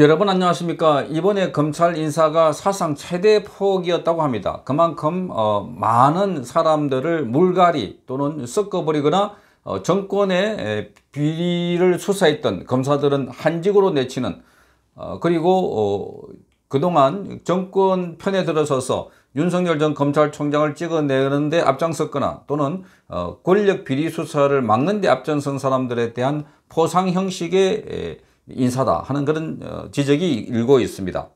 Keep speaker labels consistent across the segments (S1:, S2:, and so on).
S1: 여러분 안녕하십니까 이번에 검찰 인사가 사상 최대 폭이었다고 합니다 그만큼 어, 많은 사람들을 물갈이 또는 섞어버리거나 어, 정권의 비리를 수사했던 검사들은 한직으로 내치는 어, 그리고 어, 그동안 정권 편에 들어서서 윤석열 전 검찰총장을 찍어내는데 앞장섰거나 또는 어, 권력 비리 수사를 막는 데 앞장선 사람들에 대한 포상 형식의 에, 인사다 하는 그런 어, 지적이 일고 있습니다.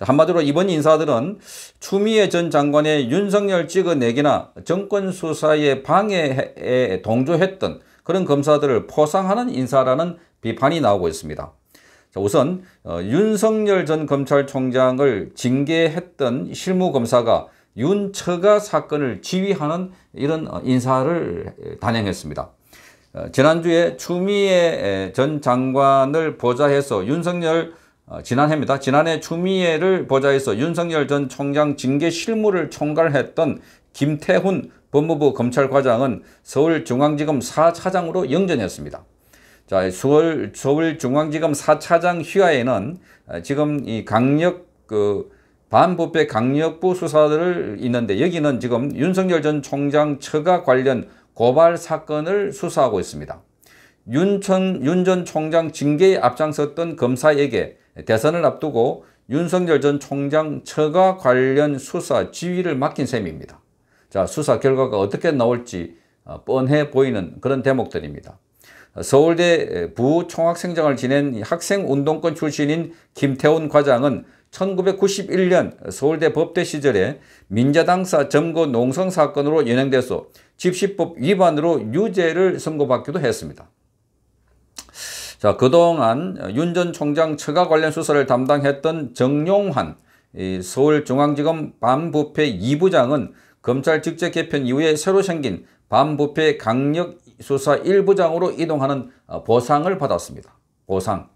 S1: 한마디로 이번 인사들은 추미애 전 장관의 윤석열 찍어내기나 정권 수사에 방해에 동조했던 그런 검사들을 포상하는 인사라는 비판이 나오고 있습니다. 우선 어, 윤석열 전 검찰총장을 징계했던 실무검사가 윤처가 사건을 지휘하는 이런 어, 인사를 단행했습니다. 어, 지난주에 추미애 전 장관을 보좌해서 윤석열 어, 지난해입니다. 지난해 추미애를 보좌해서 윤석열 전 총장 징계 실무를 총괄했던 김태훈 법무부 검찰과장은 서울중앙지검 4차장으로 영전했습니다. 자, 서울, 서울중앙지검 4차장 휘하에는 어, 지금 이 강력 그 반부패 강력부 수사를 있는데 여기는 지금 윤석열 전 총장 처가 관련 고발 사건을 수사하고 있습니다. 윤 전 총장 징계에 앞장섰던 검사에게 대선을 앞두고 윤석열 전 총장 처가 관련 수사 지휘를 맡긴 셈입니다. 자, 수사 결과가 어떻게 나올지 어, 뻔해 보이는 그런 대목들입니다. 서울대 부총학생장을 지낸 학생운동권 출신인 김태훈 과장은 1991년 서울대 법대 시절에 민자당사 점거 농성 사건으로 연행돼서 집시법 위반으로 유죄를 선고받기도 했습니다. 자, 그동안 윤 전 총장 처가 관련 수사를 담당했던 정용환 서울중앙지검 반부패 2부장은 검찰 직제 개편 이후에 새로 생긴 반부패 강력수사 1부장으로 이동하는 보상을 받았습니다. 보상.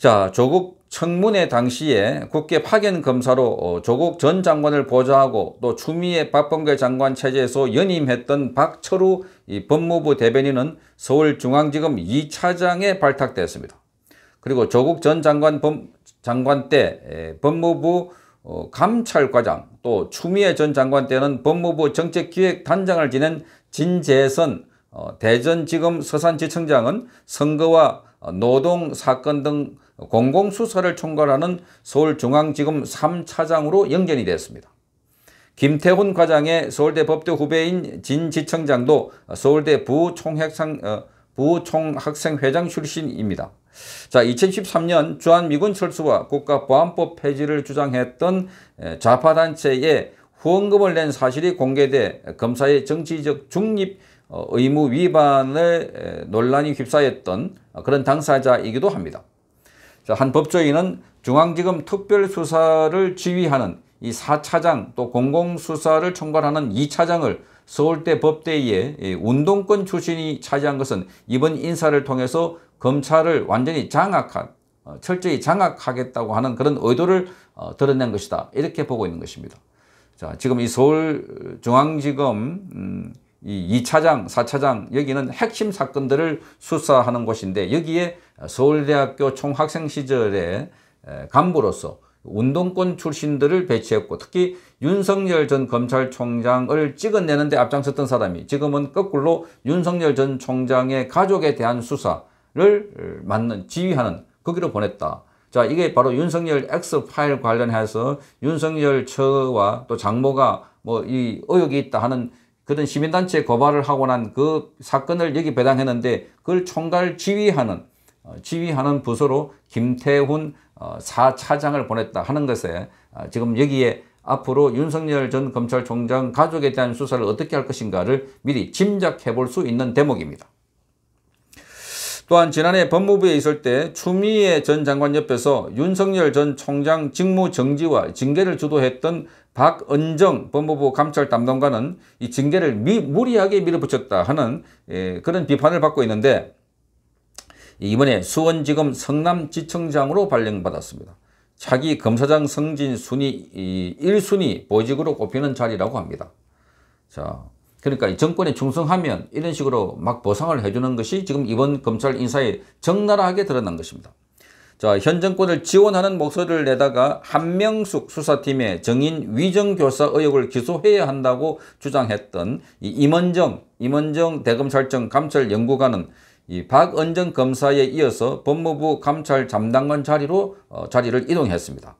S1: 자, 조국 청문회 당시에 국회 파견 검사로 어, 조국 전 장관을 보좌하고 또 추미애 박범계 장관 체제에서 연임했던 박철우 이 법무부 대변인은 서울중앙지검 2차장에 발탁됐습니다. 그리고 조국 전 장관 범, 장관 때 법무부 어, 감찰과장 또 추미애 전 장관 때는 법무부 정책기획단장을 지낸 진재선 어, 대전지검 서산지청장은 선거와 어, 노동 사건 등 공공수사를 총괄하는 서울중앙지검 3차장으로 영전이 됐습니다. 김태훈 과장의 서울대 법대 후배인 진 지청장도 서울대 부총학생, 어, 부총학생회장 출신입니다. 자, 2013년 주한미군 철수와 국가보안법 폐지를 주장했던 좌파단체에 후원금을 낸 사실이 공개돼 검사의 정치적 중립 어, 의무 위반을 논란이 휩싸였던 그런 당사자이기도 합니다. 한 법조인은 중앙지검 특별수사를 지휘하는 이 4차장 또 공공수사를 총괄하는 2차장을 서울대 법대에 운동권 출신이 차지한 것은 이번 인사를 통해서 검찰을 완전히 장악한 어, 철저히 장악하겠다고 하는 그런 의도를 어, 드러낸 것이다 이렇게 보고 있는 것입니다. 자 지금 이 서울중앙지검 음, 이 2차장, 4차장 여기는 핵심 사건들을 수사하는 곳인데 여기에 서울대학교 총학생 시절에 간부로서 운동권 출신들을 배치했고 특히 윤석열 전 검찰총장을 찍어내는 데 앞장섰던 사람이 지금은 거꾸로 윤석열 전 총장의 가족에 대한 수사를 맡는 지휘하는 거기로 보냈다. 자 이게 바로 윤석열 X파일 관련해서 윤석열 처와 또 장모가 뭐 이 의혹이 있다 하는 그런 시민단체 에 고발을 하고 난 그 사건을 여기 배당했는데 그걸 총괄 지휘하는 어, 지휘하는 부서로 김태훈 어, 사차장을 보냈다 하는 것에 어, 지금 여기에 앞으로 윤석열 전 검찰총장 가족에 대한 수사를 어떻게 할 것인가를 미리 짐작해 볼 수 있는 대목입니다. 또한 지난해 법무부에 있을 때 추미애 전 장관 옆에서 윤석열 전 총장 직무 정지와 징계를 주도했던 박은정 법무부 감찰 담당관은 이 징계를 미, 무리하게 밀어붙였다 하는 예, 그런 비판을 받고 있는데 이번에 수원지검 성남지청장으로 발령받았습니다. 자기 검사장 승진 순위 1순위 보직으로 꼽히는 자리라고 합니다. 자, 그러니까 정권에 충성하면 이런 식으로 막 보상을 해주는 것이 지금 이번 검찰 인사에 적나라하게 드러난 것입니다. 자, 현 정권을 지원하는 목소리를 내다가 한명숙 수사팀의 정인 위정교사 의혹을 기소해야 한다고 주장했던 이 임원정, 임원정 대검찰청 감찰연구관은 이 박은정 검사에 이어서 법무부 감찰 담당관 자리로 어, 자리를 이동했습니다.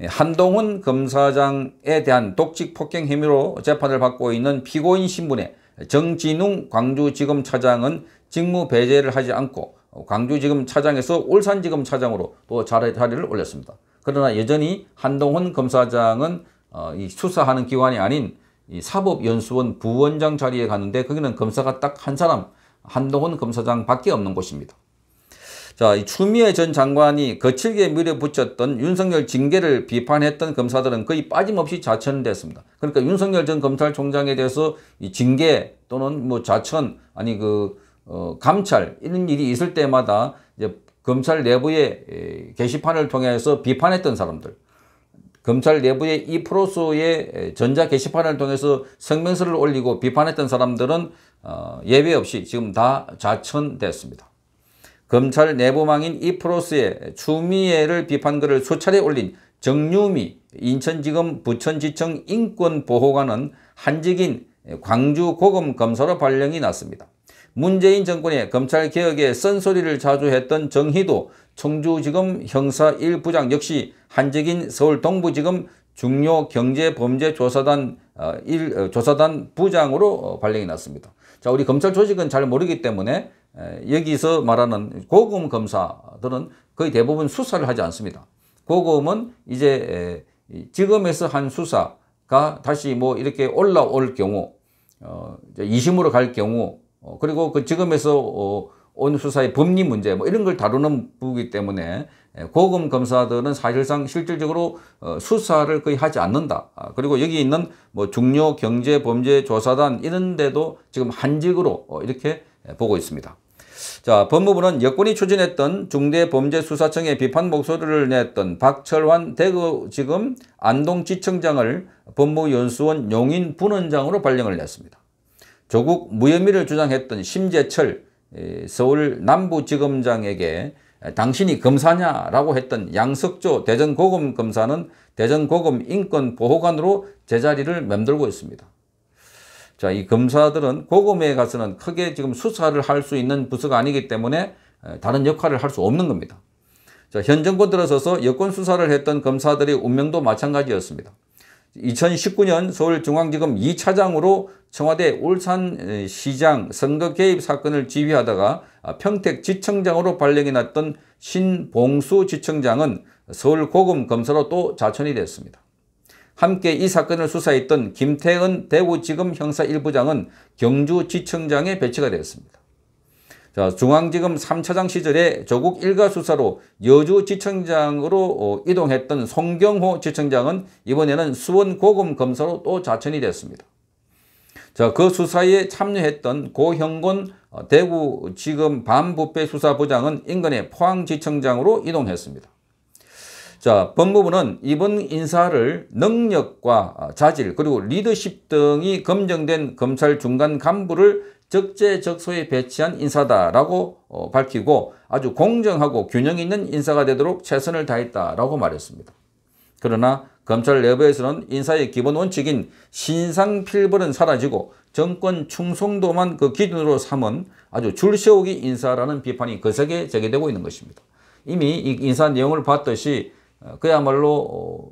S1: 예, 한동훈 검사장에 대한 독직 폭행 혐의로 재판을 받고 있는 피고인 신분의 정진웅 광주지검 차장은 직무 배제를 하지 않고 광주지검 차장에서 울산지검 차장으로 또 자리를 올렸습니다. 그러나 여전히 한동훈 검사장은 어, 이 수사하는 기관이 아닌 사법연수원 부원장 자리에 가는데 거기는 검사가 딱 한 사람 한동훈 검사장 밖에 없는 곳입니다. 자, 이 추미애 전 장관이 거칠게 밀어붙였던 윤석열 징계를 비판했던 검사들은 거의 빠짐없이 자천됐습니다. 그러니까 윤석열 전 검찰총장에 대해서 이 징계 또는 뭐 자천 아니 그 어, 감찰 이런 일이 있을 때마다 이제 검찰 내부의 게시판을 통해서 비판했던 사람들 검찰 내부의 이 프로소의 전자 게시판을 통해서 성명서를 올리고 비판했던 사람들은 어, 예외 없이 지금 다 자천됐습니다. 검찰 내부망인 이프로스의 추미애를 비판 글을 수차례 올린 정유미 인천지검 부천지청 인권보호관은 한직인 광주 고검 검사로 발령이 났습니다. 문재인 정권의 검찰개혁에 쓴소리를 자주 했던 정희도 청주지검 형사 1부장 역시 한직인 서울 동부지검 중요경제범죄조사단 어, 일, 어, 조사단 부장으로 어, 발령이 났습니다. 자, 우리 검찰 조직은 잘 모르기 때문에 여기서 말하는 고금 검사들은 거의 대부분 수사를 하지 않습니다. 고금은 이제 지금에서 한 수사가 다시 뭐 이렇게 올라올 경우, 어, 이심으로 갈 경우, 어, 그리고 그 지금에서 어, 온 수사의 법리 문제 뭐 이런 걸 다루는 부기 때문에 고금 검사들은 사실상 실질적으로 어, 수사를 거의 하지 않는다. 아, 그리고 여기 있는 뭐 중요 경제 범죄 조사단 이런 데도 지금 한직으로 어, 이렇게 예, 보고 있습니다. 자, 법무부는 여권이 추진했던 중대범죄수사청의 비판 목소리를 냈던 박철환 대구지검 안동지청장을 법무연수원 용인 분원장으로 발령을 냈습니다. 조국 무혐의를 주장했던 심재철 서울 남부지검장에게 당신이 검사냐라고 했던 양석조 대전고검검사는 대전고검 인권보호관으로 제자리를 맴돌고 있습니다. 자, 이 검사들은 고검에 가서는 크게 지금 수사를 할 수 있는 부서가 아니기 때문에 다른 역할을 할 수 없는 겁니다. 자, 현 정권 들어서서 여권 수사를 했던 검사들의 운명도 마찬가지였습니다. 2019년 서울중앙지검 2차장으로 청와대 울산시장 선거 개입 사건을 지휘하다가 아, 평택 지청장으로 발령이 났던 신봉수 지청장은 서울 고검 검사로 또 자천이 됐습니다. 함께 이 사건을 수사했던 김태은 대구지검 형사 1부장은 경주지청장에 배치가 되었습니다. 자, 중앙지검 3차장 시절에 조국 일가 수사로 여주지청장으로 어, 이동했던 송경호 지청장은 이번에는 수원고검검사로 또 자천이 됐습니다. 자, 그 수사에 참여했던 고형곤 어, 대구지검 반부패수사부장은 인근의 포항지청장으로 이동했습니다. 자, 법무부는 이번 인사를 능력과 아, 자질 그리고 리더십 등이 검증된 검찰 중간 간부를 적재적소에 배치한 인사다라고 어, 밝히고 아주 공정하고 균형 있는 인사가 되도록 최선을 다했다라고 말했습니다. 그러나 검찰 내부에서는 인사의 기본 원칙인 신상필벌은 사라지고 정권 충성도만 그 기준으로 삼은 아주 줄세우기 인사라는 비판이 거세게 제기되고 있는 것입니다. 이미 이 인사 내용을 봤듯이 어, 그야말로 어,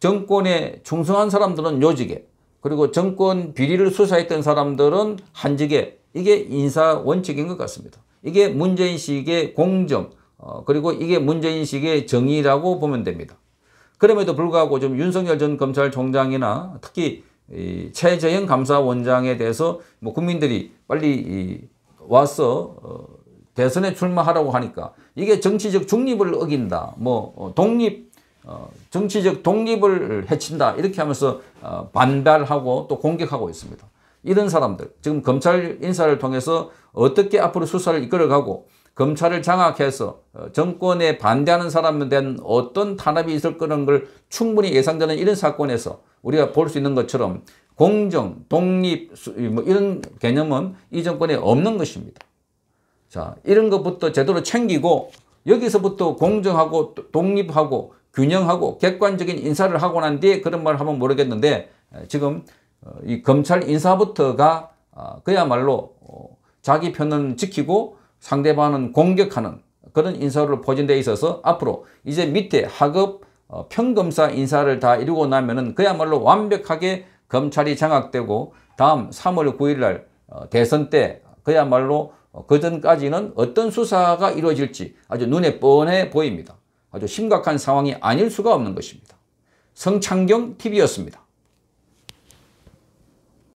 S1: 정권에 충성한 사람들은 요직에 그리고 정권 비리를 수사했던 사람들은 한직에 이게 인사 원칙인 것 같습니다. 이게 문재인식의 공정 어, 그리고 이게 문재인식의 정의라고 보면 됩니다. 그럼에도 불구하고 좀 윤석열 전 검찰총장이나 특히 최재형 감사원장에 대해서 뭐 국민들이 빨리 와서 대선에 출마하라고 하니까 이게 정치적 중립을 어긴다. 뭐 어, 독립 어, 정치적 독립을 해친다 이렇게 하면서 어, 반발하고 또 공격하고 있습니다. 이런 사람들 지금 검찰 인사를 통해서 어떻게 앞으로 수사를 이끌어가고 검찰을 장악해서 어, 정권에 반대하는 사람에 대한 어떤 탄압이 있을 거라는 걸 충분히 예상되는 이런 사건에서 우리가 볼 수 있는 것처럼 공정, 독립 뭐 이런 개념은 이 정권에 없는 것입니다. 자, 이런 것부터 제대로 챙기고 여기서부터 공정하고 독립하고 균형하고 객관적인 인사를 하고 난 뒤에 그런 말을 하면 모르겠는데 지금 어, 이 검찰 인사부터가 아, 그야말로 어, 자기 편은 지키고 상대방은 공격하는 그런 인사로 포진돼 있어서 앞으로 이제 밑에 하급 어, 평검사 인사를 다 이루고 나면은 그야말로 완벽하게 검찰이 장악되고 다음 3월 9일 날 대선 때 그야말로 어, 그전까지는 어떤 수사가 이루어질지 아주 눈에 뻔해 보입니다. 아주 심각한 상황이 아닐 수가 없는 것입니다. 성창경 TV였습니다.